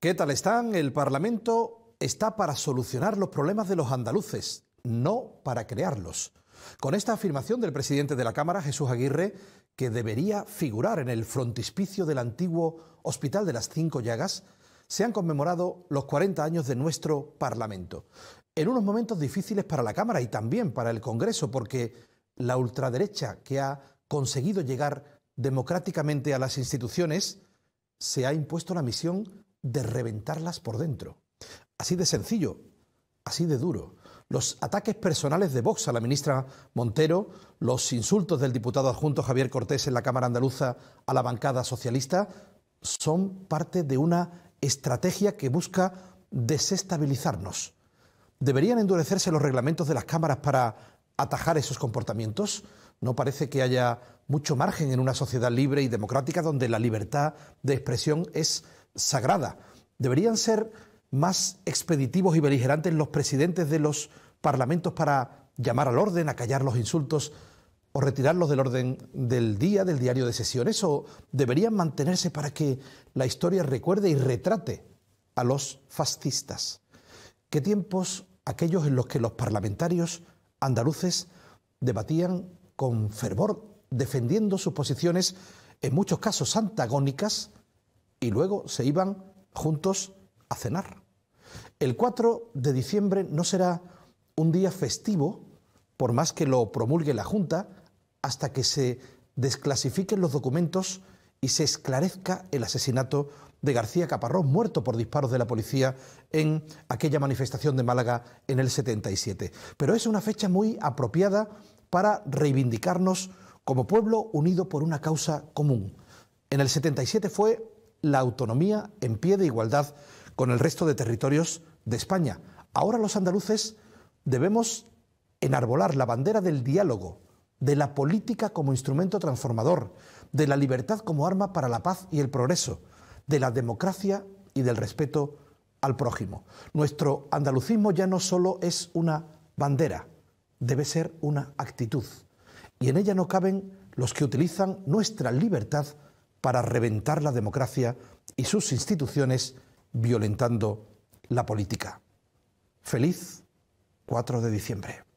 ¿Qué tal están? El Parlamento está para solucionar los problemas de los andaluces, no para crearlos. Con esta afirmación del presidente de la Cámara, Jesús Aguirre, que debería figurar en el frontispicio del antiguo Hospital de las Cinco Llagas, se han conmemorado los 40 años de nuestro Parlamento. En unos momentos difíciles para la Cámara y también para el Congreso, porque la ultraderecha que ha conseguido llegar democráticamente a las instituciones se ha impuesto la misión de reventarlas por dentro. Así de sencillo, así de duro. Los ataques personales de Vox a la ministra Montero, los insultos del diputado adjunto Javier Cortés en la Cámara Andaluza a la bancada socialista, son parte de una estrategia que busca desestabilizarnos. ¿Deberían endurecerse los reglamentos de las cámaras para atajar esos comportamientos? No parece que haya mucho margen en una sociedad libre y democrática donde la libertad de expresión es sagrada. Deberían ser más expeditivos y beligerantes los presidentes de los parlamentos para llamar al orden, acallar los insultos o retirarlos del orden del día, del diario de sesiones, o deberían mantenerse para que la historia recuerde y retrate a los fascistas. ¿Qué tiempos aquellos en los que los parlamentarios andaluces debatían con fervor defendiendo sus posiciones, en muchos casos antagónicas, y luego se iban juntos a cenar. El 4 de diciembre no será un día festivo, por más que lo promulgue la Junta, hasta que se desclasifiquen los documentos y se esclarezca el asesinato de García Caparrón... muerto por disparos de la policía en aquella manifestación de Málaga en el 77. Pero es una fecha muy apropiada para reivindicarnos como pueblo unido por una causa común. En el 77 fue la autonomía en pie de igualdad con el resto de territorios de España. Ahora los andaluces debemos enarbolar la bandera del diálogo, de la política como instrumento transformador, de la libertad como arma para la paz y el progreso, de la democracia y del respeto al prójimo. Nuestro andalucismo ya no solo es una bandera, debe ser una actitud. Y en ella no caben los que utilizan nuestra libertad para reventar la democracia y sus instituciones violentando la política. Feliz 4 de diciembre.